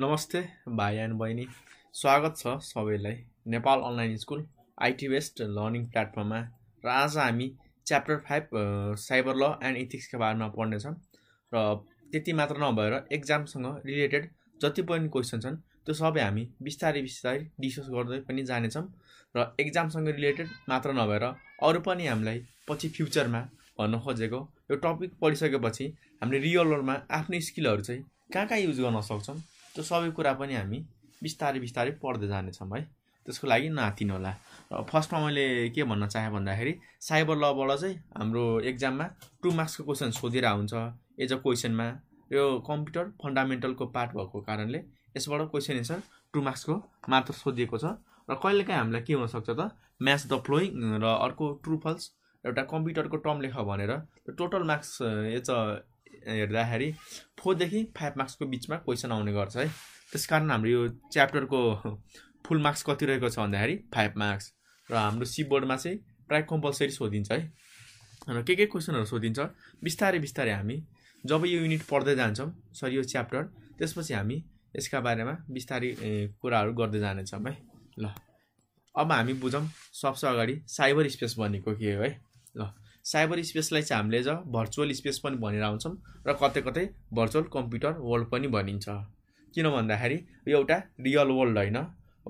नमस्ते भाइ एन्ड बहिनी स्वागत छ सबैलाई Nepal online school IT based learning प्लेटफर्ममा र आज हामी chapter five cyber law and इथिक्सका बारेमा पढ्नेछौँ र त्यति मात्र नभएर एक्जामसँग रिलेटेड जति पनि क्वेसन छन् त्यो सबै हामी बिस्तारै बिस्तारै डिस्कस गर्दै पनि जानेछौँ र एक्जामसँग रिलेटेड मात्र नभएर अरू पनि हामीलाई पछि फ्युचरमा भन्न खोजेको यो टपिक पढिसकेपछि हामीले रियल वर्ल्डमा आफ्नो स्किलहरू चाहिँ कहाँ कहाँ युज गर्न सक्छौँ त्यो सबै कुरा पनि हामी बिस्तारै बिस्तारै पढ्दै जानेछौँ है त्यसको लागि होला र फर्स्टमा मैले के भन्न चाहेँ भन्दाखेरि साइबर लबाट चाहिँ हाम्रो एक्जाममा टु मार्क्सको क्वेसन सोधिरा हुन्छ एज अ क्वेसनमा यो कम्प्युटर फन्डामेन्टलको पार्ट भएको कारणले यसबाट क्वेसन एन्सर टु मार्क्सको मात्र सोधिएको छ र कहिलेकाहीँ हामीलाई के हुनसक्छ त म्याच द फ्लोइङ र अर्को ट्रु फल्स एउटा कम्प्युटरको टर्म लेख भनेर टोटल मार्क्स एज अ हेर्दाखेरि फोरदेखि फाइभ मार्क्सको बिचमा क्वेसन आउने गर्छ है त्यस कारण हाम्रो यो च्याप्टरको फुल मार्क्स कति रहेको छ भन्दाखेरि फाइभ मार्क्स र हाम्रो सी बोर्डमा चाहिँ प्राय कम्पलसरी सोधिन्छ है र के के क्वेसनहरू सोधिन्छ बिस्तारै बिस्तारै हामी जब यो युनिट पढ्दै जान्छौँ सरी यो च्याप्टर त्यसपछि हामी यसका बारेमा बिस्तारै कुराहरू गर्दै जानेछौँ है ल अब हामी बुझौँ सबसे अगाडि साइबर स्पेस भनेको के हो है ल साइबर स्पेसलाई चाहिँ हामीले ज भर्चुअल स्पेस पनि भनेर आउँछौँ र कतै कतै भर्चुअल कम्प्युटर वर्ल्ड पनि भनिन्छ किन भन्दाखेरि यो एउटा रियल वर्ल्ड होइन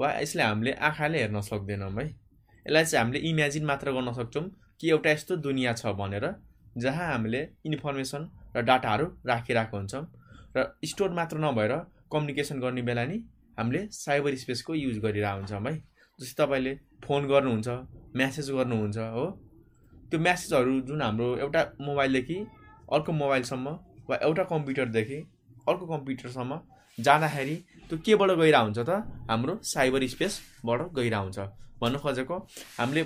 वा यसलाई हामीले आँखाले हेर्न सक्दैनौँ है यसलाई चाहिँ हामीले इमेजिन मात्र गर्न सक्छौँ कि एउटा यस्तो दुनियाँ छ भनेर जहाँ हामीले इन्फर्मेसन र डाटाहरू राखिरहेको हुन्छौँ र स्टोर मात्र नभएर कम्युनिकेसन गर्ने बेला नि हामीले साइबर स्पेसको युज गरिरहेको हुन्छौँ है जस्तै तपाईँले फोन गर्नुहुन्छ म्यासेज गर्नुहुन्छ हो त्यो म्यासेजहरू जुन हाम्रो एउटा मोबाइलदेखि अर्को मोबाइलसम्म वा एउटा कम्प्युटरदेखि अर्को कम्प्युटरसम्म जाँदाखेरि त्यो केबाट गइरहेको हुन्छ त हाम्रो साइबर स्पेसबाट गइरहेको हुन्छ भन्नु खोजेको हामीले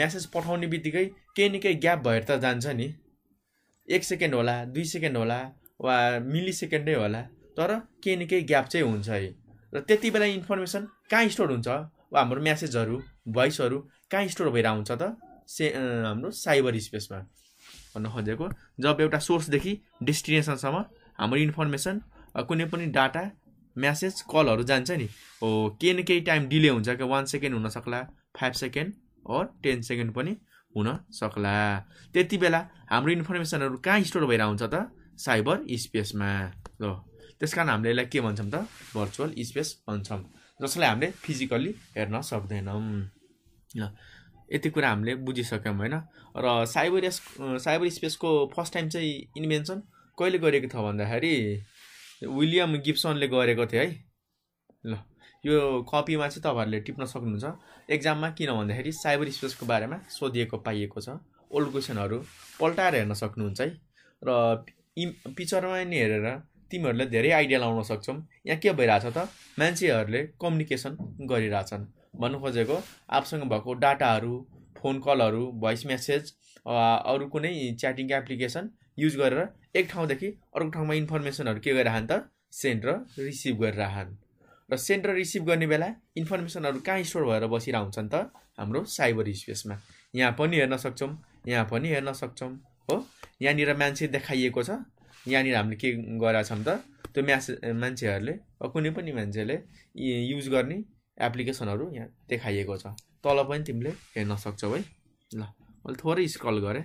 म्यासेज पठाउने बित्तिकै केही न केही ग्याप भएर त जान्छ नि एक सेकेन्ड होला दुई सेकेन्ड होला वा मिली सेकेन्डै होला तर केही न केही ग्याप चाहिँ हुन्छ है र त्यति बेला इन्फर्मेसन कहाँ स्टोर हुन्छ वा हाम्रो म्यासेजहरू भोइसहरू कहाँ स्टोर भइरहेको हुन्छ त से हाम्रो साइबर स्पेसमा भन्न खोजेको जब एउटा सोर्सदेखि डेस्टिनेसनसम्म हाम्रो इन्फर्मेसन कुनै पनि डाटा म्यासेज कलहरू जान्छ नि हो केही न केही टाइम डिले हुन्छ क्या वान सेकेन्ड हुनसक्ला five second or ten second पनि हुनसक्ला त्यति बेला हाम्रो इन्फर्मेसनहरू कहाँ स्टोर भएर आउँछ त साइबर स्पेसमा ल त्यस कारण हामीले यसलाई के भन्छौँ त भर्चुअल स्पेस भन्छौँ जसलाई हामीले फिजिकल्ली हेर्न सक्दैनौँ ल यति कुरा हामीले बुझिसक्यौँ होइन र साइबर एस साइबर स्पेसको फर्स्ट टाइम चाहिँ इन्भेन्सन कहिले गरेको थियो भन्दाखेरि विलियम गिप्सनले गरेको थियो है ल यो कपीमा चाहिँ तपाईँहरूले टिप्न सक्नुहुन्छ एक्जाममा किन भन्दाखेरि साइबर स्पेसको बारेमा सोधिएको पाइएको छ ओल्ड क्वेसनहरू पल्टाएर हेर्न सक्नुहुन्छ है र पिक्चरमा नि हेरेर तिमीहरूले धेरै आइडिया लाउन सक्छौँ यहाँ के भइरहेछ त मान्छेहरूले कम्युनिकेसन गरिरहेछन् भन्नु खोजेको आफूसँग भएको डाटाहरू फोन कलहरू भोइस मेसेज अरू कुनै च्याटिङ एप्लिकेसन युज गरेर एक ठाउँदेखि अर्को ठाउँमा इन्फर्मेसनहरू के गरिरहन् त सेन्ड र रिसिभ गरिरहन् र सेन्ड र रिसिभ गर्ने बेला इन्फर्मेसनहरू कहाँ स्टोर भएर बसिरहन्छन् त हाम्रो साइबर स्पेसमा यहाँ पनि हेर्न सक्छौँ यहाँ पनि हेर्न सक्छौँ हो यहाँनिर मान्छे देखाइएको छ यहाँनिर हामीले के गरेका छौँ त त्यो म्यासे मान्छेहरूले कुनै पनि मान्छेले युज गर्ने एप्लिकेसनहरू यहाँ देखाइएको छ तल पनि तिमीले हेर्न सक्छौ है ल मैले थोरै स्क्रल गरेँ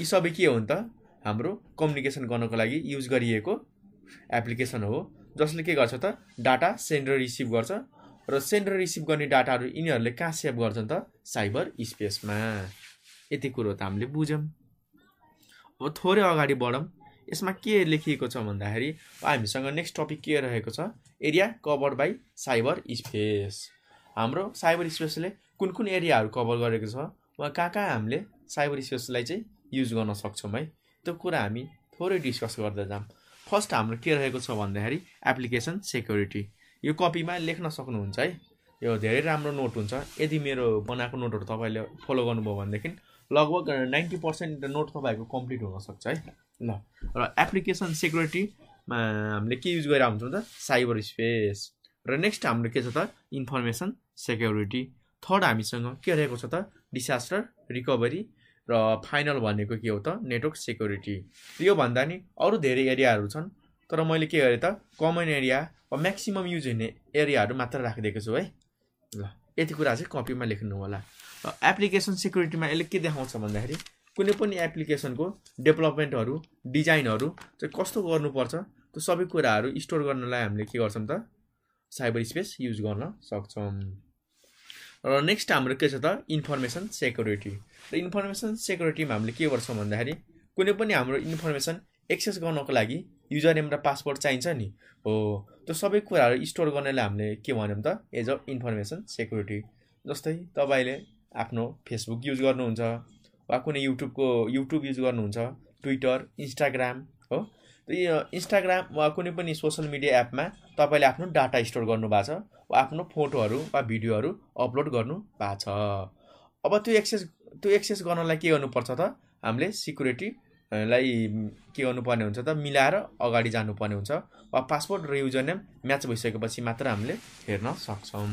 यी सबै के हो नि त हाम्रो कम्युनिकेसन गर्नको लागि युज गरिएको एप्लिकेसन हो जसले के गर्छ त डाटा सेन्ड रिसिभ गर्छ र सेन्ड र रिसिभ गर्ने डाटाहरू यिनीहरूले कहाँ सेभ गर्छन् त साइबर स्पेसमा यति कुरो त हामीले बुझ्यौँ अब थोरै अगाडि बढौँ यसमा के लेखिएको छ भन्दाखेरि हामीसँग नेक्स्ट टपिक के रहेको छ area covered by cyber space हाम्रो साइबर स्पेसले कुन कुन एरियाहरू कभर गरेको छ वा कहाँ कहाँ हामीले साइबर स्पेसलाई चाहिँ युज गर्न सक्छौँ है त्यो कुरा हामी थोरै डिस्कस गर्दै जाऊँ फर्स्ट हाम्रो के रहेको छ भन्दाखेरि एप्लिकेसन सेक्युरिटी यो कपीमा लेख्न सक्नुहुन्छ है यो धेरै राम्रो नोट हुन्छ यदि मेरो बनाएको नोटहरू तपाईँले फलो गर्नुभयो भनेदेखि लगभग नाइन्टी पर्सेन्ट नोट तपाईँहरूको कम्प्लिट हुनसक्छ है ल र एप्लिकेसन सेक्युरिटीमा हामीले के युज गरेर हुन्छौँ त साइबर स्पेस र नेक्स्ट हाम्रो के छ त इन्फर्मेसन सेक्युरिटी थर्ड हामीसँग के रहेको छ त डिसास्टर रिकभरी र फाइनल भनेको के हो त नेटवर्क सेक्युरिटी यो भन्दा नि अरू धेरै एरियाहरू छन् तर मैले के गरेँ त कमन एरिया वा म्याक्सिमम युज हुने एरियाहरू मात्र राखिदिएको छु है ल यति कुरा चाहिँ कपीमा लेख्नु होला र एप्लिकेसन सेक्युरिटीमा यसले के देखाउँछ भन्दाखेरि कुनै पनि एप्लिकेसनको डेभलपमेन्टहरू डिजाइनहरू चाहिँ कस्तो गर्नुपर्छ त्यो सबै कुराहरू स्टोर गर्नलाई हामीले के गर्छौँ त साइबर स्पेस युज गर्न सक्छौँ र नेक्स्ट हाम्रो के छ त इन्फर्मेसन सेक्युरिटी र इन्फर्मेसन सेक्युरिटीमा हामीले के गर्छौँ भन्दाखेरि कुनै पनि हाम्रो इन्फर्मेसन एक्सेस गर्नको लागि युजर नेम र पासवर्ड चाहिन्छ नि हो त्यो सबै कुराहरू स्टोर गर्नेलाई हामीले के भन्यौँ त एज अ इन्फर्मेसन सेक्युरिटी जस्तै तपाईँले आफ्नो फेसबुक युज गर्नुहुन्छ वा कुनै युट्युबको युट्युब युज गर्नुहुन्छ ट्विटर इन्स्टाग्राम हो यो इन्स्टाग्राम वा कुनै पनि सोसियल मिडिया एपमा तपाईँले आफ्नो डाटा स्टोर गर्नुभएको छ वा आफ्नो फोटोहरू वा भिडियोहरू अपलोड गर्नु भएको छ अब त्यो एक्सेस त्यो एक्सेस गर्नलाई के गर्नुपर्छ त हामीले सिक्युरिटीलाई के गर्नुपर्ने हुन्छ त मिलाएर अगाडि जानुपर्ने हुन्छ वा पासपोर्ट र युजर नेम म्याच भइसकेपछि मात्र हामीले हेर्न सक्छौँ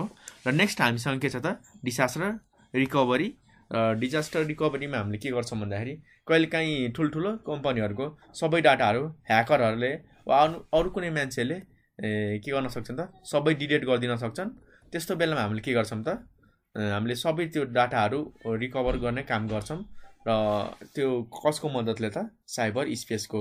हो र नेक्स्ट हामीसँग के छ त डिसास्टर रिकभरी डिजास्टर रिकभरीमा हामीले के गर्छौँ भन्दाखेरि कहिलेकाहीँ ठुल्ठुलो कम्पनीहरूको सबै डाटाहरू ह्याकरहरूले वा अरू अरू कुनै मान्छेले के गर्न सक्छन् त सबै डिलिट गरिदिन सक्छन् त्यस्तो बेलामा हामीले के गर्छौँ त हामीले सबै त्यो डाटाहरू रिकभर गर्ने काम गर्छौँ र त्यो कसको मद्दतले त साइबर स्पेसको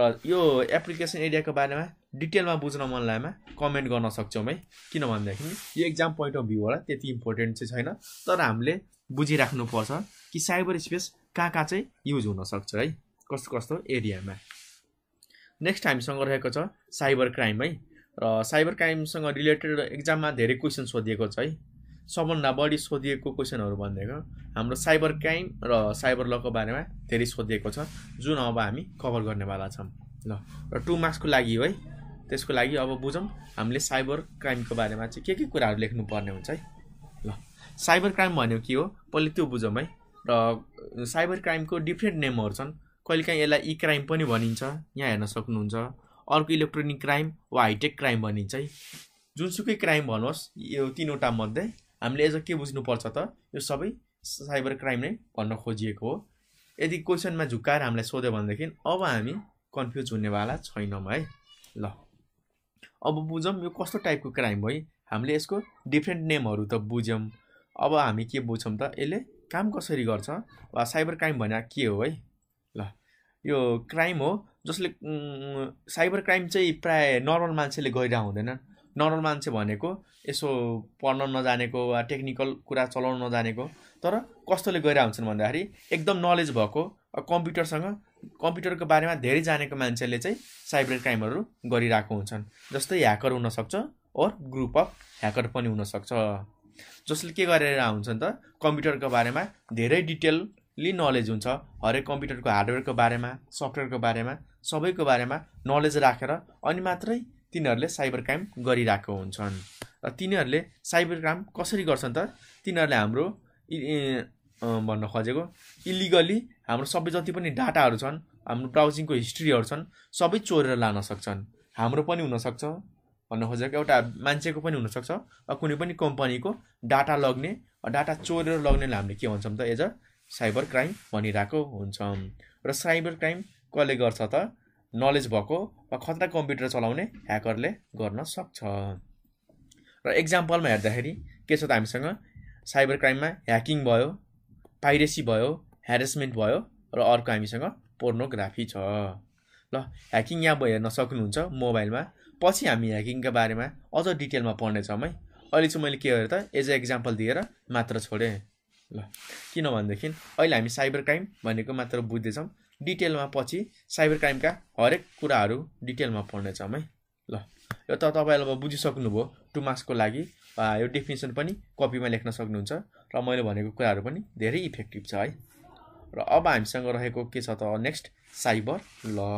र यो एप्लिकेसन एरियाको बारेमा डिटेलमा बुझ्न मन लागेमा कमेन्ट गर्न सक्छौँ है किन भनेदेखि यो एक्जाम पोइन्ट अफ भ्यूबाट त्यति इम्पोर्टेन्ट चाहिँ छैन तर हामीले बुझिराख्नुपर्छ कि साइबर स्पेस कहाँ कहाँ चाहिँ युज हुनसक्छ है कस्तो कस्तो एरियामा नेक्स्ट हामीसँग रहेको छ साइबर क्राइम है र साइबर क्राइमसँग रिलेटेड एक्जाममा धेरै क्वेसन सोधिएको छ है सबभन्दा बढी सोधिएको क्वेसनहरू भनेको हाम्रो साइबर क्राइम र साइबर लको बारेमा धेरै सोधिएको छ जुन अब हामी कभर गर्नेवाला छौँ ल र टु मार्क्सको लागि है त्यसको लागि अब बुझौँ हामीले साइबर क्राइमको बारेमा चाहिँ के के कुराहरू लेख्नुपर्ने हुन्छ है साइबर क्राइम भनेको के हो पहिले त्यो बुझौँ है र साइबर क्राइमको डिफ्रेन्ट नेमहरू छन् कहिलेकाहीँ यसलाई इ क्राइम पनि भनिन्छ यहाँ हेर्न सक्नुहुन्छ अर्को इलेक्ट्रोनिक क्राइम वा हाइटेक क्राइम भनिन्छ है जुनसुकै क्राइम भन्नुहोस् यो तिनवटा मध्ये हामीले एज अ के बुझ्नुपर्छ त यो सबै साइबर क्राइम नै भन्न खोजिएको हो यदि क्वेसनमा झुक्काएर हामीलाई सोध्यो भनेदेखि अब हामी कन्फ्युज हुनेवाला छैनौँ है ल अब बुझौँ यो कस्तो टाइपको क्राइम हो है हामीले यसको डिफ्रेन्ट नेमहरू त बुझ्यौँ अब हामी के बुझ्छौँ त यसले काम कसरी गर्छ वा साइबर क्राइम भने के हो है ल यो क्राइम हो जसले साइबर क्राइम चाहिँ प्राय नर्मल मान्छेले गरिरहेको हुँदैनन् नर्मल मान्छे भनेको यसो पढ्न नजानेको वा टेक्निकल कुरा चलाउन नजानेको तर कस्तोले गइरहेको हुन्छन् भन्दाखेरि एकदम नलेज भएको कम्प्युटरसँग कम्प्युटरको बारेमा धेरै जानेको मान्छेले चाहिँ साइबर क्राइमहरू गरिरहेको हुन्छन् जस्तै ह्याकर हुनसक्छ ओर ग्रुप अफ ह्याकर पनि हुनसक्छ जसले के गरेर हुन्छ नि त कम्प्युटरको बारेमा धेरै डिटेलली नलेज हुन्छ हरेक कम्प्युटरको हार्डवेयरको बारेमा सफ्टवेयरको बारेमा सबैको बारेमा नलेज राखेर अनि मात्रै तिनीहरूले साइबर क्राइम गरिरहेको हुन्छन् र तिनीहरूले साइबर क्राइम कसरी गर्छन् त तिनीहरूले हाम्रो भन्न खोजेको इलिगली हाम्रो सबै जति पनि डाटाहरू छन् हाम्रो ब्राउजिङको हिस्ट्रीहरू छन् सबै चोरेर लान सक्छन् हाम्रो पनि हुनसक्छ भन्न खोजेको एउटा मान्छेको पनि हुनसक्छ वा कुनै पनि कम्पनीको डाटा लग्ने डाटा चोरेर लग्नेलाई हामीले के भन्छौँ त एज अ साइबर क्राइम भनिरहेको हुन्छौँ र साइबर क्राइम कसले गर्छ त नलेज भएको वा खतरा कम्प्युटर चलाउने ह्याकरले गर्न सक्छ र एक्जाम्पलमा हेर्दाखेरि के छ त हामीसँग साइबर क्राइममा ह्याकिङ भयो पाइरेसी भयो ह्यारेसमेन्ट भयो र अर्को हामीसँग पोर्नोग्राफी छ ल ह्याकिङ यहाँ हेर्न सक्नुहुन्छ मोबाइलमा पछि हामी ह्याकिङको बारेमा अझ डिटेलमा पढ्नेछौँ है अहिले चाहिँ मैले के गरेँ त एज अ इक्जाम्पल दिएर मात्र छोडेँ ल किनभनेदेखि अहिले हामी साइबर क्राइम भनेको मात्र बुझ्दैछौँ डिटेलमा पछि साइबर क्राइमका हरेक कुराहरू डिटेलमा पढ्नेछौँ है ल यो त तपाईँहरूले अब बुझिसक्नुभयो टु मार्क्सको लागि यो डेफिनेसन पनि कपीमा लेख्न सक्नुहुन्छ र मैले भनेको कुराहरू पनि धेरै इफेक्टिभ छ है र अब हामीसँग रहेको के छ त नेक्स्ट साइबर ल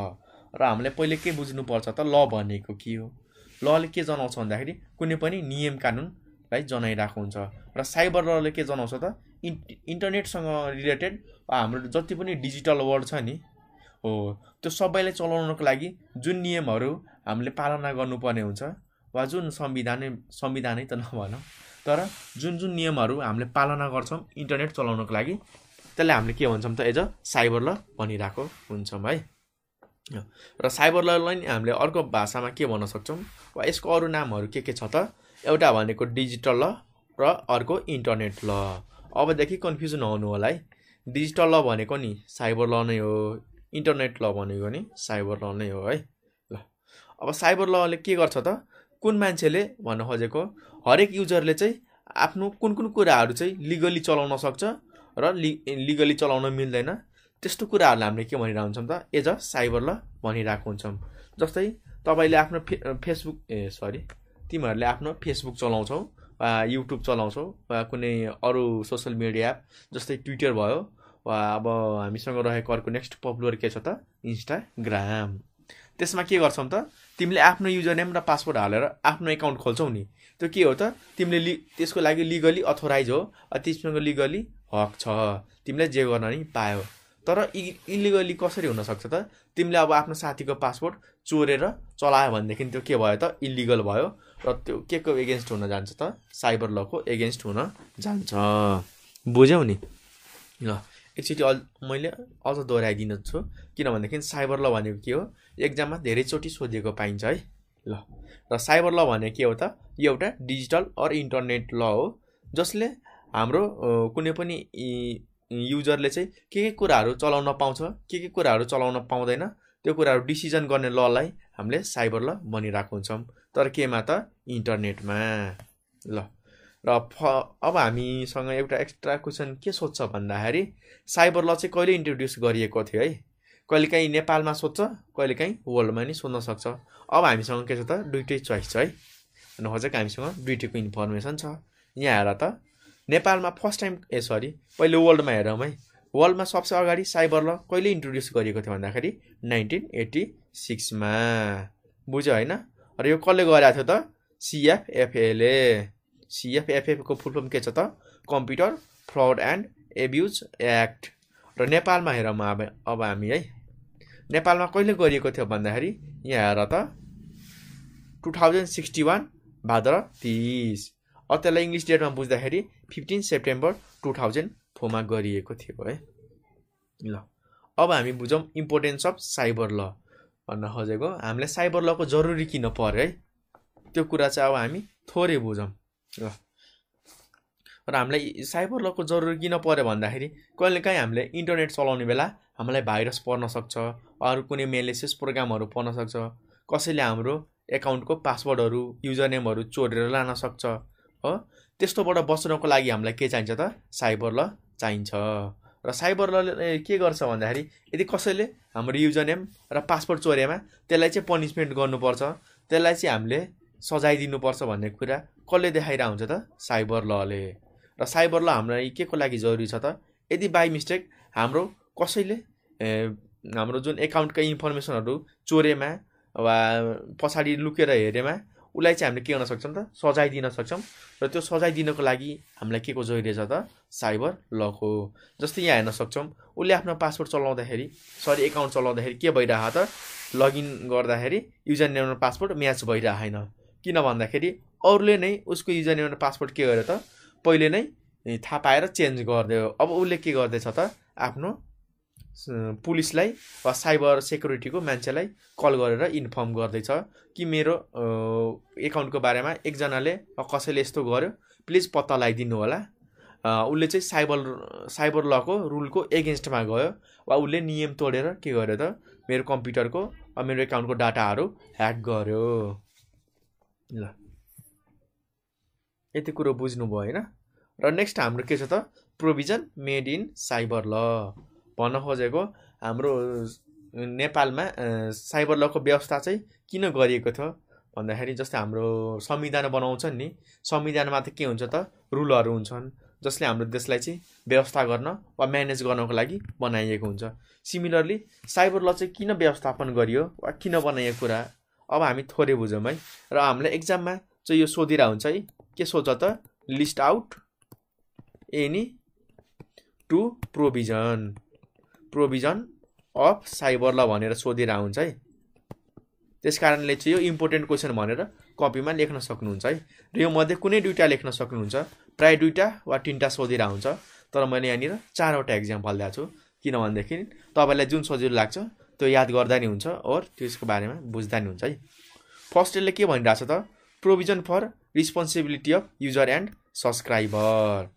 र हामीले पहिले के बुझ्नुपर्छ त ल भनेको के हो लले के जनाउँछ भन्दाखेरि कुनै पनि नियम कानुनलाई जनाइरहेको हुन्छ र साइबर लले के जनाउँछ त इन् इन्टरनेटसँग रिलेटेड हाम्रो जति पनि डिजिटल वर्ल्ड छ नि हो त्यो सबैलाई चलाउनको लागि जुन नियमहरू हामीले पालना गर्नुपर्ने हुन्छ वा जुन संविधानै संविधानै त नभन तर जुन जुन नियमहरू हामीले पालना गर्छौँ इन्टरनेट चलाउनको लागि त्यसलाई हामीले के भन्छौँ त एज अ साइबर ल भनिरहेको हुन्छौँ है र साइबर ललाई नि हामीले अर्को भाषामा के भन्न सक्छौँ वा यसको अरू नामहरू के के छ त एउटा भनेको डिजिटल ल र अर्को इन्टरनेट ल अबदेखि कन्फ्युजन नहुनु होला है डिजिटल ल भनेको नि साइबर ल नै हो इन्टरनेट ल भनेको नि साइबर ल नै हो है ल अब साइबर लले के गर्छ त कुन मान्छेले भन्न खोजेको हरेक युजरले चाहिँ आफ्नो कुन कुन कुराहरू चाहिँ लिगली चलाउन सक्छ र लि लिगली चलाउन मिल्दैन त्यस्तो कुराहरूलाई हामीले के भनिरहेको हुन्छौँ त एज अ साइबर ल भनिरहेको हुन्छौँ जस्तै तपाईँले आफ्नो फे फेसबुक ए सरी तिमीहरूले आफ्नो फेसबुक चलाउँछौ वा युट्युब चलाउँछौ वा कुनै अरू सोसियल मिडिया एप जस्तै ट्विटर भयो वा अब हामीसँग रहेको अर्को नेक्स्ट पपुलर के छ त इन्स्टाग्राम त्यसमा के गर्छौँ त तिमीले आफ्नो युजर नेम र पासवर्ड हालेर आफ्नो एकाउन्ट खोल्छौ नि त्यो के हो त तिमीले लि त्यसको लागि लिगली अथोराइज हो त्यसमा लिगली हक छ तिमीले जे गर्न नि पायो तर इ इलिगली कसरी हुनसक्छ त तिमीले अब आफ्नो साथीको पासपोर्ट चोरेर चलायो भनेदेखि त्यो के भयो त इलिगल भयो र त्यो के को एगेन्स्ट हुन जान्छ त साइबर लको एगेन्स्ट हुन जान्छ बुझ्यौ नि ल एकचोटि अल मैले अझ दोहोऱ्याइदिनु छु किनभनेदेखि साइबर ल भनेको के हो एक्जाममा धेरैचोटि सोधिएको पाइन्छ है ल र साइबर ल भने के हो त यो एउटा डिजिटल अर इन्टरनेट ल हो जसले हाम्रो कुनै पनि युजरले चाहिँ के के कुराहरू चलाउन पाउँछ के के कुराहरू चलाउन पाउँदैन त्यो कुराहरू डिसिजन गर्ने ललाई हामीले साइबर ल भनिरहेको हुन्छौँ तर केमा त इन्टरनेटमा ल र फ अब हामीसँग एउटा एक्स्ट्रा क्वेसन के सोध्छ भन्दाखेरि साइबर ल चाहिँ कहिले इन्ट्रोड्युस गरिएको थियो है कहिलेकाहीँ नेपालमा सोध्छ कहिलेकाहीँ वर्ल्डमा नि सोध्न सक्छ अब हामीसँग के छ त दुइटै चोइस छ है भन्नु खोजेको हामीसँग दुइटैको इन्फर्मेसन छ यहाँ आएर त नेपालमा फर्स्ट टाइम ए सरी पहिले वर्ल्डमा हेरौँ है वर्ल्डमा सबसे अगाडि साइबर ल कहिले इन्ट्रोड्युस गरिएको थियो भन्दाखेरि नाइन्टिन एट्टी सिक्समा बुझ्यो होइन र यो कसले गरेको थियो त सिएफएफएले सिएफएफएफको फुल फर्म के छ त computer fraud and abuse act र नेपालमा हेरौँ अब अब हामी है नेपालमा कहिले गरिएको थियो भन्दाखेरि यहाँ हेर त टु थाउजन्ड सिक्सटी वान भाद्र तिस अब त्यसलाई इङ्ग्लिस डेटमा बुझ्दाखेरि फिफ्टिन सेप्टेम्बर टु थाउजन्ड फोरमा गरिएको थियो है ल अब हामी बुझौँ इम्पोर्टेन्स अफ साइबर ल भन्न खोजेको हामीलाई साइबर लको जरुरी किन पऱ्यो है त्यो कुरा चाहिँ अब हामी थोरै बुझौँ ल र हामीलाई साइबर लको जरुरी किन पऱ्यो भन्दाखेरि कहिलेकाहीँ हामीले इन्टरनेट चलाउने बेला हामीलाई भाइरस पर्न सक्छ अरू कुनै मेलेसियस प्रोग्रामहरू पर्न सक्छ कसैले हाम्रो एकाउन्टको पासवर्डहरू युजर नेमहरू चोरेर लान सक्छ हो त्यस्तोबाट बच्नको लागि हामीलाई के चाहिन्छ त साइबर ल चाहिन्छ र साइबर लले के गर्छ भन्दाखेरि यदि कसैले हाम्रो युजर नेम र पासपोर्ट चोरेमा त्यसलाई चाहिँ पनिसमेन्ट गर्नुपर्छ त्यसलाई चाहिँ हामीले सजाय दिनुपर्छ भन्ने कुरा कसले देखाइरहेको हुन्छ त साइबर लले र साइबर ल हामीलाई के को लागि जरुरी छ त यदि बाई मिस्टेक हाम्रो कसैले हाम्रो जुन एकाउन्टका इन्फर्मेसनहरू चोरेमा वा पछाडि लुकेर हेरेमा उसलाई चाहिँ हामीले के गर्न सक्छौँ त सजाय दिन सक्छौँ र त्यो सजाय दिनको लागि हामीलाई के को जरुरी छ त साइबर लक हो जस्तै यहाँ हेर्न सक्छौँ उसले आफ्नो पासवर्ड चलाउँदाखेरि सरी एकाउन्ट चलाउँदाखेरि के भइरहेको त लगइन गर्दाखेरि युजर नेम र पासवर्ड म्याच भइरहेन किन भन्दाखेरि अरूले नै उसको युजर नेम र पासवर्ड के गर्यो त पहिले नै थाहा पाएर चेन्ज गरिदियो अब उसले के गर्दैछ त आफ्नो पुलिसलाई वा साइबर सेक्युरिटीको मान्छेलाई कल गरेर इन्फर्म गर्दैछ कि मेरो एकाउन्टको बारेमा एकजनाले कसैले यस्तो गर्यो प्लिज पत्ता लगाइदिनु होला उसले चाहिँ साइबर साइबर लको रुलको एगेन्स्टमा गयो वा उसले नियम तोडेर के गर्यो त मेरो कम्प्युटरको वा मेरो एकाउन्टको डाटाहरू ह्याक गर्यो ल यति कुरो बुझ्नुभयो होइन र नेक्स्ट हाम्रो के छ त प्रोभिजन मेड इन साइबर ल भन्न खोजेको हाम्रो नेपालमा साइबर लको व्यवस्था चाहिँ किन गरिएको थियो भन्दाखेरि जस्तै हाम्रो संविधान बनाउँछन् नि संविधानमा त के हुन्छ त रुलहरू हुन्छन् जसले हाम्रो देशलाई चाहिँ व्यवस्था गर्न वा म्यानेज गर्नको लागि बनाइएको हुन्छ सिमिलरली साइबर ल चाहिँ किन व्यवस्थापन गरियो वा किन बनाइएको कुरा अब हामी थोरै बुझौँ है र हामीलाई एक्जाममा चाहिँ यो सोधिरहेको हुन्छ है के सोध्छ त list out any two provision provision of cyber law भनेर सोधिरा हुन्छ है त्यस कारणले चाहिँ यो इम्पोर्टेन्ट क्वेसन भनेर कपीमा लेख्न सक्नुहुन्छ है र यो मध्ये कुनै दुइटा लेख्न सक्नुहुन्छ प्रायः दुइटा वा तिनवटा सोधेर हुन्छ तर मैले यहाँनिर चारवटा इक्जाम्पल दिएको छु किनभनेदेखि तपाईँलाई जुन सजिलो लाग्छ त्यो याद गर्दा नि हुन्छ ओर त्यसको बारेमा बुझ्दा नि हुन्छ है फर्स्ट यसले के भनिरहेको छ त provision for responsibility of user and subscriber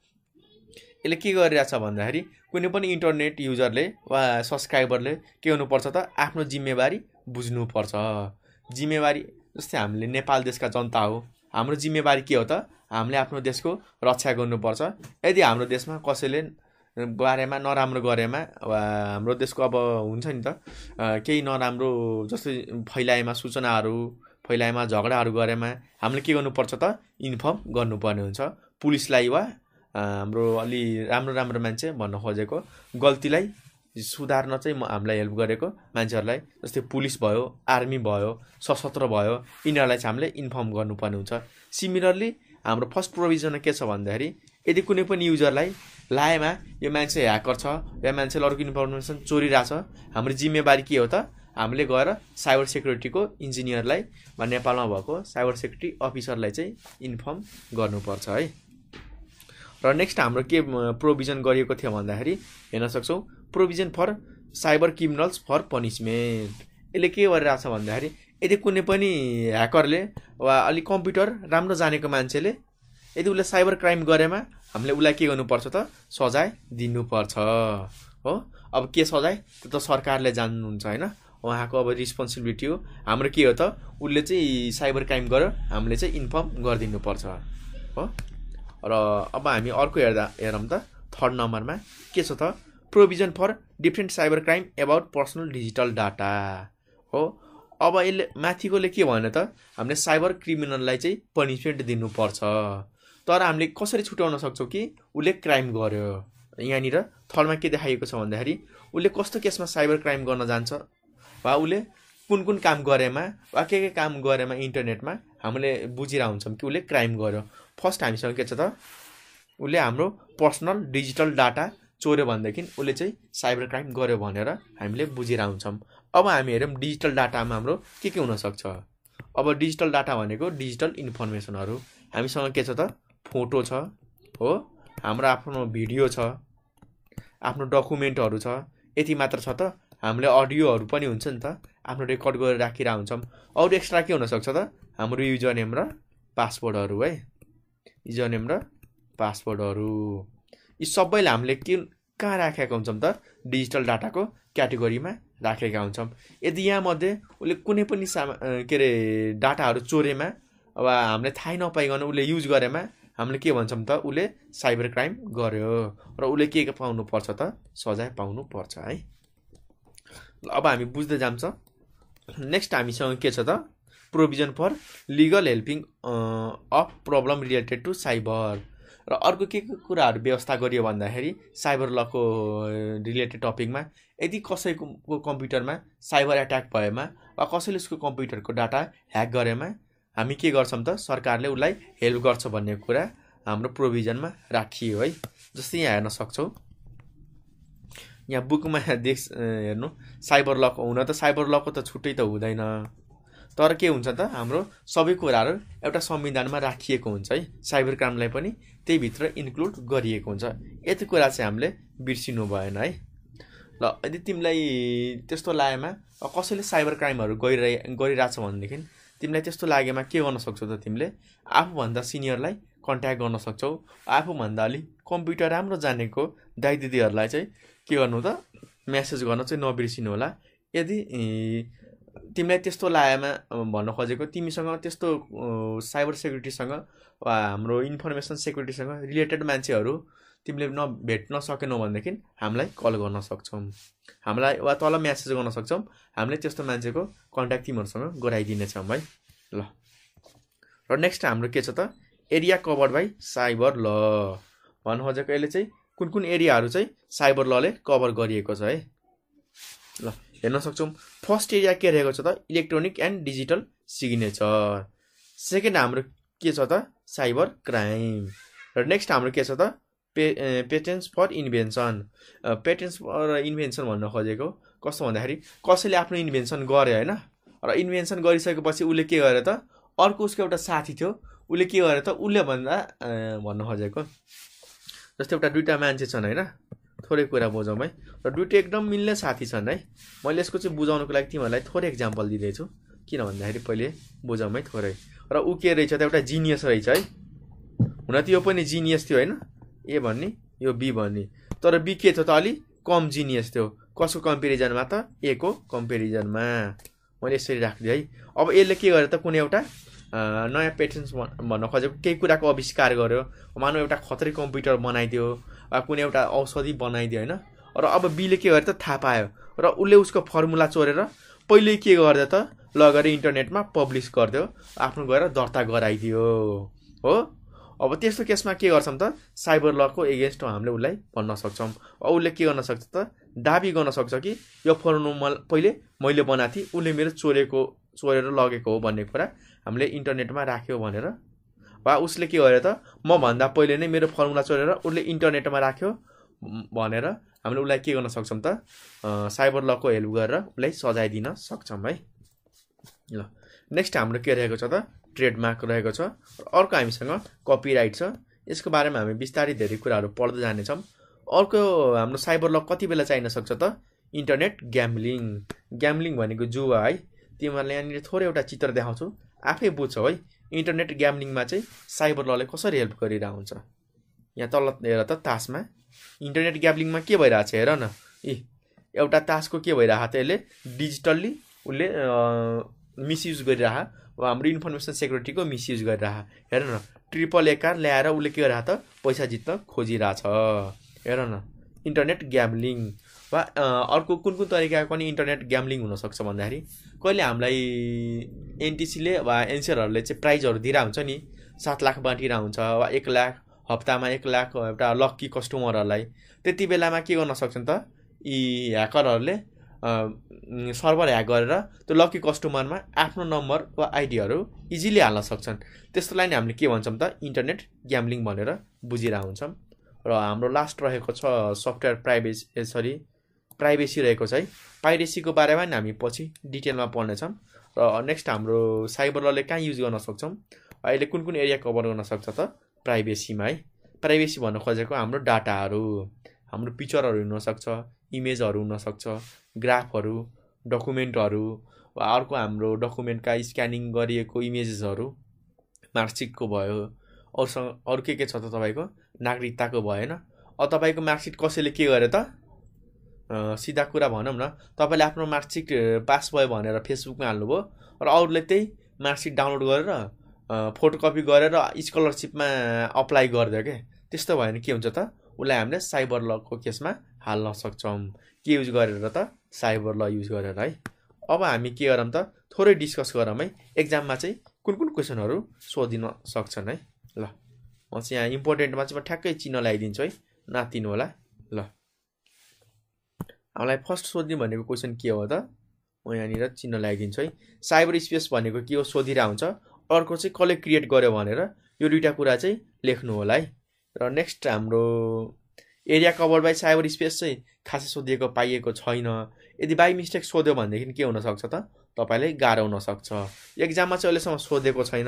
यसले के गरिरहेछ भन्दाखेरि कुनै पनि इन्टरनेट युजरले वा सब्सक्राइबरले के गर्नुपर्छ त आफ्नो जिम्मेवारी बुझ्नुपर्छ जिम्मेवारी जस्तै हामीले नेपाल देशका जनता हो हाम्रो जिम्मेवारी के हो त हामीले आफ्नो देशको रक्षा गर्नुपर्छ यदि हाम्रो देशमा कसैले बारेमा नराम्रो गरेमा वा हाम्रो देशको अब हुन्छ नि त केही नराम्रो जस्तै फैलाएमा सूचनाहरू फैलाएमा झगडाहरू गरेमा हामीले के गर्नुपर्छ त इन्फर्म गर्नुपर्ने हुन्छ पुलिसलाई वा हाम्रो अलि राम्रो राम्रो मान्छे भन्न खोजेको गल्तीलाई सुधार्न चाहिँ हामीलाई हेल्प गरेको मान्छेहरूलाई जस्तै पुलिस भयो आर्मी भयो सशस्त्र भयो यिनीहरूलाई चाहिँ हामीले इन्फर्म गर्नुपर्ने हुन्छ सिमिलरली हाम्रो फर्स्ट प्रोभिजन के छ भन्दाखेरि यदि कुनै पनि युजरलाई लाएमा यो मान्छे ह्याकर छ या मान्छेले अर्को इन्फर्मेसन चोरिरहेछ हाम्रो जिम्मेवारी के हो त हामीले गएर साइबर सेक्युरिटीको इन्जिनियरलाई वा नेपालमा भएको साइबर सेक्युरिटी अफिसरलाई चाहिँ इन्फर्म गर्नुपर्छ है र नेक्स्ट हाम्रो के प्रोभिजन गरिएको थियो भन्दाखेरि हेर्न सक्छौँ provision for cyber criminals for punishment यसले के गरिरहेको छ भन्दाखेरि यदि कुनै पनि ह्याकरले वा अलिक कम्प्युटर राम्रो जानेको मान्छेले यदि उसले साइबर क्राइम गरेमा हामीले उसलाई के गर्नुपर्छ त सजाय दिनुपर्छ हो अब के सजाय त्यो त सरकारले जान्नुहुन्छ होइन उहाँको अब रिस्पोन्सिबिलिटी हो हाम्रो के हो त उसले चाहिँ साइबर क्राइम गर्यो हामीले चाहिँ इन्फर्म गरिदिनुपर्छ हो र अब हामी अर्को हेर्दा हेरौँ त थर्ड नम्बरमा के छ त provision for different cyber crime about personal digital data हो अब यसले माथिकोले के भने त हामीले साइबर क्रिमिनललाई चाहिँ पनिसमेन्ट दिनुपर्छ तर हामीले कसरी छुट्याउन सक्छौँ कि उसले क्राइम गर्यो यहाँनिर थर्डमा के देखाइएको छ भन्दाखेरि उसले कस्तो केसमा साइबर क्राइम गर्न जान्छ वा उसले कुन कुन काम गरेमा वा के के काम गरेमा इन्टरनेटमा हामीले बुझिरहेको हुन्छौँ कि उसले क्राइम गर्यो फर्स्ट हामीसँग के छ त उसले हाम्रो पर्सनल डिजिटल डाटा चोर्यो भनेदेखि उसले चाहिँ साइबर क्राइम गर्यो भनेर हामीले बुझिरहेको हुन्छौँ अब हामी हेऱ्यौँ डिजिटल डाटामा हाम्रो के के हुनसक्छ अब डिजिटल डाटा भनेको डिजिटल इन्फर्मेसनहरू हामीसँग के छ त फोटो छ हो हाम्रो आफ्नो भिडियो छ आफ्नो डकुमेन्टहरू छ यति मात्र छ त हामीले अडियोहरू पनि हुन्छ नि त आफ्नो रेकर्ड गरेर राखिरहेको हुन्छौँ अरू एक्स्ट्रा के हुनसक्छ त हाम्रो युजर नेम र पासवर्डहरू है युजर नेम र पासवर्डहरू यी सबैलाई हामीले के कहाँ राखेका हुन्छौँ त डिजिटल डाटाको क्याटेगोरीमा राखेका हुन्छौँ यदि यहाँमध्ये उसले कुनै पनि सामा के अरे डाटाहरू चोरेमा अब हामीले थाहै नपाइकन उसले युज गरेमा हामीले के भन्छौँ त उसले साइबर क्राइम गर्यो र उसले के पाउनुपर्छ त सजाय पाउनुपर्छ है अब हामी बुझ्दै जान्छ नेक्स्ट हामीसँग के छ त provision for legal helping of problem related to cyber र अर्को के के कुराहरू व्यवस्था गरियो भन्दाखेरि साइबर लको रिलेटेड टपिकमा यदि कसैको कम्प्युटरमा साइबर एट्याक भएमा वा कसैले उसको कम्प्युटरको डाटा ह्याक गरेमा हामी के गर्छौँ त सरकारले उसलाई हेल्प गर्छ भन्ने कुरा हाम्रो प्रोभिजनमा राखियो है जस्तै यहाँ हेर्न सक्छौँ यहाँ बुकमा देख हेर्नु साइबर लक हुन त साइबर लकको त छुट्टै त हुँदैन तर के हुन्छ त हाम्रो सबै कुराहरू एउटा संविधानमा राखिएको हुन्छ है साइबर क्राइमलाई पनि त्यही भित्र इन्क्लुड गरिएको हुन्छ यति कुरा चाहिँ हामीले बिर्सिनु भएन है ल यदि तिमीलाई त्यस्तो लागेमा कसैले साइबर क्राइमहरू गरिरहे गरिरहेछ भनेदेखि तिमीलाई त्यस्तो लागेमा के गर्न सक्छौ त तिमीले आफूभन्दा सिनियरलाई कन्ट्याक्ट गर्न सक्छौ आफूभन्दा अलिक कम्प्युटर राम्रो जानेको दाइ दिदीहरूलाई चाहिँ के गर्नु त म्यासेज गर्न चाहिँ नबिर्सिनु होला यदि तिमीलाई त्यस्तो लाएमा भन्न खोजेको तिमीसँग त्यस्तो साइबर सेक्युरिटीसँग वा हाम्रो इन्फर्मेसन सेक्युरिटीसँग रिलेटेड मान्छेहरू तिमीले नभेट्न सकेनौ भनेदेखि हामीलाई कल गर्न सक्छौँ हामीलाई वा तल म्यासेज गर्न सक्छौँ हामीले त्यस्तो मान्छेको कन्ट्याक्ट तिमीहरूसँग गराइदिनेछौँ है ल र नेक्स्ट हाम्रो के छ त एरिया कभर्ड बाई साइबर ल भन्नु खोजेको यसले चाहिँ कुन कुन एरियाहरू चाहिँ साइबर लले कभर गरिएको छ है ल हेर्न सक्छौँ फर्स्ट एरिया के रहेको छ त electronic and digital signature second हाम्रो के छ त साइबर क्राइम र नेक्स्ट हाम्रो के छ त पे patents for invention patents for invention भन्न खोजेको कस्तो भन्दाखेरि कसैले आफ्नो इन्भेन्सन गरे होइन र इन्भेन्सन गरिसकेपछि उसले के गरे त अर्को उसको एउटा साथी थियो उसले के गरे त उसले भन्दा भन्न खोजेको जस्तै एउटा दुइटा मान्छे छन् होइन थोरै कुरा बुझौँ है र दुइटै एकदम मिल्ने साथी छन् है मैले यसको चाहिँ बुझाउनुको लागि तिमीहरूलाई थोरै एक्जाम्पल दिँदैछु किन भन्दाखेरि पहिले बुझौँ है थोरै र ऊ के रहेछ त एउटा जिनियस रहेछ है हुन त यो पनि जिनियस थियो होइन ए भन्ने यो बी भन्ने तर बी के थियो त अलि कम जिनियस थियो कसको कम्पेरिजनमा त ए को कम्पेरिजनमा मैले यसरी राखिदिएँ है अब यसले के गर्यो त कुनै एउटा नयाँ पेटेन्स भन्न खोजेको केही कुराको आविष्कार गर्यो मानव एउटा खत्रै कम्प्युटर बनाइदियो वा कुनै एउटा औषधि बनाइदियो होइन र अब बीले के गर्यो त थाहा पायो र उसले उसको फर्मुला चोरेर पहिले के गर्दा त लगेर इन्टरनेटमा पब्लिस गरिदियो आफ्नो गएर दर्ता गराइदियो हो अब त्यस्तो केसमा के गर्छौँ त साइबर लको एगेन्स्ट हामीले उसलाई भन्न सक्छौँ उसले के गर्न सक्छ त दाबी गर्न सक्छ कि यो फर्मुला म पहिले मैले बनाएको थिएँ उसले मेरो चोरेको चोरेर लगेको हो भन्ने कुरा हामीले इन्टरनेटमा राख्यो भनेर वा उसले के गर्यो त म भन्दा पहिले नै मेरो फर्मुला चोरेर उसले इन्टरनेटमा राख्यो भनेर हामीले उसलाई के गर्न सक्छौँ त साइबर लको हेल्प गरेर उसलाई सजाय दिन सक्छौँ है ल नेक्स्ट हाम्रो के रहेको छ त ट्रेडमार्क रहेको छ अर्को हामीसँग कपिराइट छ यसको बारेमा हामी बिस्तारै धेरै कुराहरू पढ्दै जानेछौँ अर्को हाम्रो साइबर लक कति बेला चाहिन सक्छ त इन्टरनेट ग्याम्लिङ ग्याम्लिङ भनेको जुवा है तिमीहरूलाई यहाँनिर थोरै एउटा चित्र देखाउँछु आफै बुझ्छौ है इन्टरनेट ग्याम्लिङमा चाहिँ साइबर लले कसरी हेल्प गरिरहेको हुन्छ यहाँ तल हेर त तासमा इन्टरनेट ग्याम्लिङमा के भइरहेको छ हेर न ए एउटा तासको के भइरहेको छ यसले डिजिटल्ली उसले मिसयुज गरिरह वा हाम्रो इन्फर्मेसन सेक्युरिटीको मिसयुज गरिरह हेर न ट्रिपल एकार ल्याएर उसले के गरिरहेको त पैसा जित्न खोजिरहेछ हेर न इन्टरनेट ग्याम्लिङ वा अर्को कुन कुन तरिकाको पनि इन्टरनेट ग्याम्लिङ हुनसक्छ भन्दाखेरि कहिले हामीलाई एनटिसीले वा एनसिएलहरूले चाहिँ प्राइजहरू दिएर हुन्छ नि सात लाख बाँटिरहेको हुन्छ वा एक लाख हप्तामा एक लाख एउटा लक्की कस्टमरहरूलाई त्यति बेलामा के गर्न सक्छन् त यी ह्याकरहरूले सर्भर ह्याक गरेर त्यो लक्की कस्टमरमा आफ्नो नम्बर वा आइडीहरू इजिली हाल्न सक्छन् त्यस्तोलाई नै हामीले के भन्छौँ त इन्टरनेट ग्याम्लिङ भनेर बुझिरहेको हुन्छौँ र हाम्रो लास्ट रहेको छ सफ्टवेयर प्राइभेसी सरी प्राइभेसी रहेको छ है पाइरेसीको बारेमा नि हामी पछि डिटेलमा पढ्नेछौँ र नेक्स्ट हाम्रो साइबर लले कहाँ युज गर्न सक्छौँ अहिले कुन कुन एरिया कभर गर्न सक्छ त प्राइभेसीमा है प्राइभेसी भन्न खोजेको हाम्रो डाटाहरू हाम्रो पिक्चरहरू हुनसक्छ इमेजहरू हुनसक्छ ग्राफहरू डकुमेन्टहरू वा अर्को हाम्रो डकुमेन्टका स्क्यानिङ गरिएको इमेजेसहरू मार्कसिटको भयो अरूसँग अरू के के छ त तपाईँको नागरिकताको भएन अब तपाईँको मार्कसिट कसैले के गर्यो त सिधा कुरा भनौँ न तपाईँले आफ्नो मार्कसिट पास भयो भनेर फेसबुकमा हाल्नुभयो र अरूले त्यही मार्कसिट डाउनलोड गरेर फोटोकपी गरेर स्कलरसिपमा अप्लाई गरिदियो क्या त्यस्तो भयो भने के हुन्छ त उसलाई हामीले साइबर लको केसमा हाल्न सक्छौँ के युज गरेर त साइबर ल युज गरेर है अब हामी के गरौँ त थोरै डिस्कस गरौँ है एक्जाममा चाहिँ कुन कुन क्वेसनहरू सोधिन सक्छन् है ल म चाहिँ यहाँ इम्पोर्टेन्टमा चाहिँ म ठ्याक्कै चिन्ह ल्याइदिन्छु है नातिनु होला ल हामीलाई फर्स्ट सोध्ने भनेको क्वेसन के हो त म यहाँनिर चिन्ह लगाइदिन्छु है साइबर स्पेस भनेको के हो सोधिरहेको हुन्छ अर्को चाहिँ कसले क्रिएट गर्यो भनेर यो दुइटा कुरा चाहिँ लेख्नु होला है र नेक्स्ट हाम्रो area cover by cyber space चाहिँ खासै सोधिएको पाइएको छैन यदि बाई मिस्टेक सोध्यो भनेदेखि के हुनसक्छ त तपाईँलाई गाह्रो हुनसक्छ एक्जाममा चाहिँ अहिलेसम्म सोधेको छैन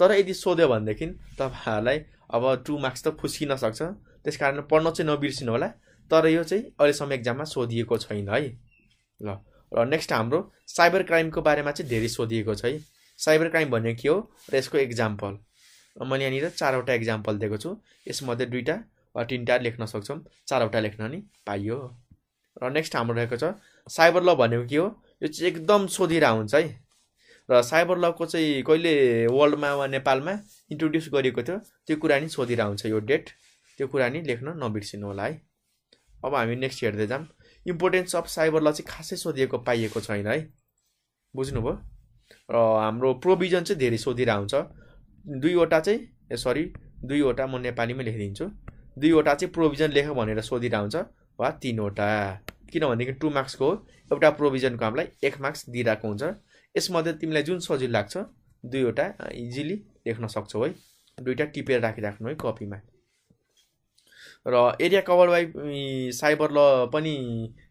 तर यदि सोध्यो भनेदेखि तपाईँहरूलाई अब टु मार्क्स त फुस्किन सक्छ त्यस कारण पढ्न चाहिँ नबिर्सिनु होला तर यो चाहिँ अहिलेसम्म एक्जाममा सोधिएको छैन है ल र नेक्स्ट हाम्रो साइबर क्राइमको बारेमा चाहिँ धेरै सोधिएको छ है साइबर क्राइम भनेको के हो र यसको एक्जाम्पल मैले यहाँनिर चारवटा इक्जाम्पल दिएको छु यसमध्ये दुईवटा वा तिनवटा लेख्न सक्छौँ चारवटा लेख्न नि पाइयो र नेक्स्ट हाम्रो रहेको छ साइबर ल भनेको के हो यो चाहिँ एकदम सोधिरा हुन्छ है र साइबर लको चाहिँ कहिले वर्ल्डमा वा नेपालमा इन्ट्रोड्युस गरिएको थियो त्यो कुरा नि सोधिरा हुन्छ यो डेट त्यो कुरा नि लेख्न नबिर्सिनु होला है अब हामी नेक्स्ट हेर्दै जाऊँ इम्पोर्टेन्स अफ साइबर ल चाहिँ खासै सोधिएको पाइएको छैन है बुझ्नुभयो र हाम्रो प्रोभिजन चाहिँ धेरै सोधिरहेको हुन्छ दुईवटा चाहिँ ए सरी दुईवटा म नेपालीमै लेखिदिन्छु दुईवटा चाहिँ प्रोभिजन लेख भनेर सोधिरहेको हुन्छ वा तिनवटा किनभनेदेखि टु मार्क्सको एउटा प्रोभिजनको हामीलाई एक मार्क्स दिइरहेको हुन्छ यसमध्ये तिमीलाई जुन सजिलो लाग्छ दुईवटा इजिली लेख्न सक्छौ है दुईवटा टिपेर राखिराख्नु है कपीमा र एरिया कभर बाई साइबर ल पनि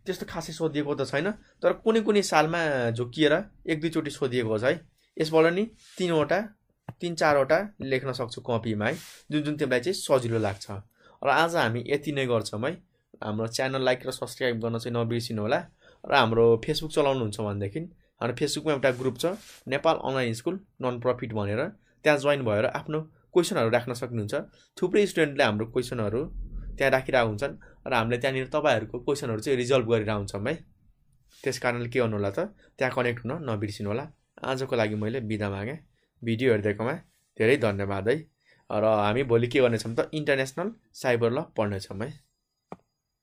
त्यस्तो खासै सोधिएको त छैन तर कुनै कुनै सालमा झुक्किएर एक दुईचोटि सोधिएको छ है यसबाट नि तिनवटा तिन चारवटा लेख्न सक्छु कपीमा है जुन जुन त्यसलाई चाहिँ सजिलो लाग्छ र आज हामी यति नै गर्छौँ है हाम्रो च्यानल लाइक र सब्सक्राइब गर्न चाहिँ नबिर्सिनु होला र हाम्रो फेसबुक चलाउनुहुन्छ भनेदेखि हाम्रो फेसबुकमा एउटा ग्रुप छ Nepal online school non profit भनेर त्यहाँ जोइन भएर आफ्नो क्वेसनहरू राख्न सक्नुहुन्छ थुप्रै स्टुडेन्टले हाम्रो क्वेसनहरू त्यहाँ राखिरहेको हुन्छन् र हामीले त्यहाँनिर तपाईँहरूको क्वेसनहरू चाहिँ रिजल्भ गरेर हुन्छौँ है त्यस कारणले के गर्नु होला त त्यहाँ कनेक्ट हुन नबिर्सिनु होला आजको लागि मैले बिदा मागेँ भिडियो हेरिदिएकोमा धेरै धन्यवाद है र हामी भोलि के गर्नेछौँ त इन्टरनेसनल साइबर ल पढ्नेछौँ है